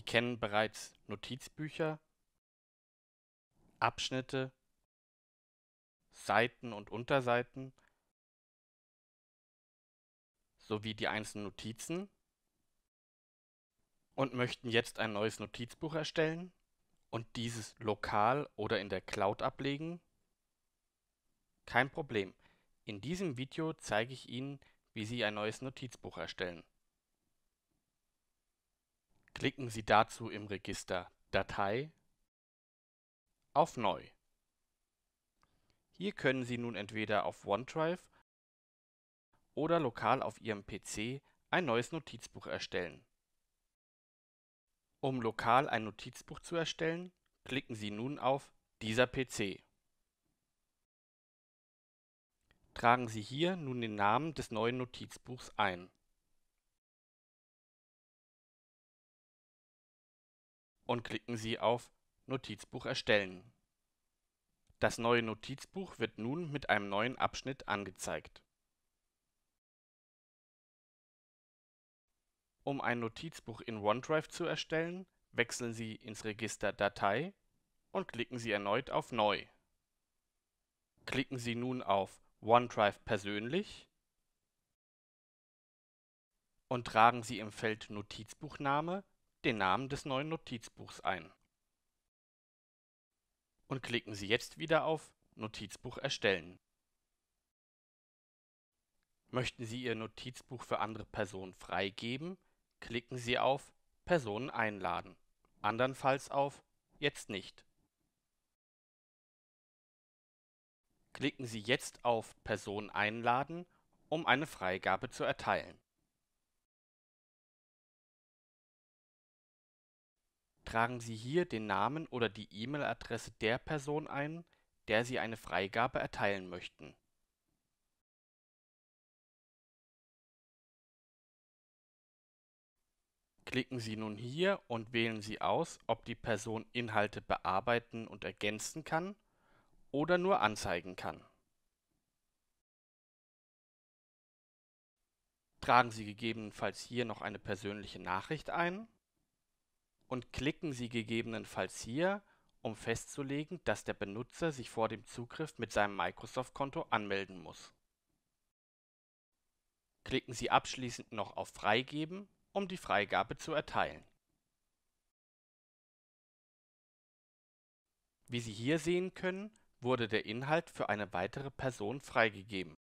Sie kennen bereits Notizbücher, Abschnitte, Seiten und Unterseiten sowie die einzelnen Notizen und möchten jetzt ein neues Notizbuch erstellen und dieses lokal oder in der Cloud ablegen? Kein Problem. In diesem Video zeige ich Ihnen, wie Sie ein neues Notizbuch erstellen. Klicken Sie dazu im Register Datei auf Neu. Hier können Sie nun entweder auf OneDrive oder lokal auf Ihrem PC ein neues Notizbuch erstellen. Um lokal ein Notizbuch zu erstellen, klicken Sie nun auf Dieser PC. Tragen Sie hier nun den Namen des neuen Notizbuchs ein und klicken Sie auf Notizbuch erstellen. Das neue Notizbuch wird nun mit einem neuen Abschnitt angezeigt. Um ein Notizbuch in OneDrive zu erstellen, wechseln Sie ins Register Datei und klicken Sie erneut auf Neu. Klicken Sie nun auf OneDrive persönlich und tragen Sie im Feld Notizbuchname den Namen des neuen Notizbuchs ein und klicken Sie jetzt wieder auf Notizbuch erstellen. Möchten Sie Ihr Notizbuch für andere Personen freigeben, klicken Sie auf Personen einladen, andernfalls auf Jetzt nicht. Klicken Sie jetzt auf Personen einladen, um eine Freigabe zu erteilen tragen Sie hier den Namen oder die E-Mail-Adresse der Person ein, der Sie eine Freigabe erteilen möchten Klicken Sie nun hier und wählen Sie aus, ob die Person Inhalte bearbeiten und ergänzen kann oder nur anzeigen kann. Tragen Sie gegebenenfalls hier noch eine persönliche Nachricht ein und klicken Sie gegebenenfalls hier, um festzulegen, dass der Benutzer sich vor dem Zugriff mit seinem Microsoft-Konto anmelden muss. Klicken Sie abschließend noch auf Freigeben, um die Freigabe zu erteilen. Wie Sie hier sehen können, wurde der Inhalt für eine weitere Person freigegeben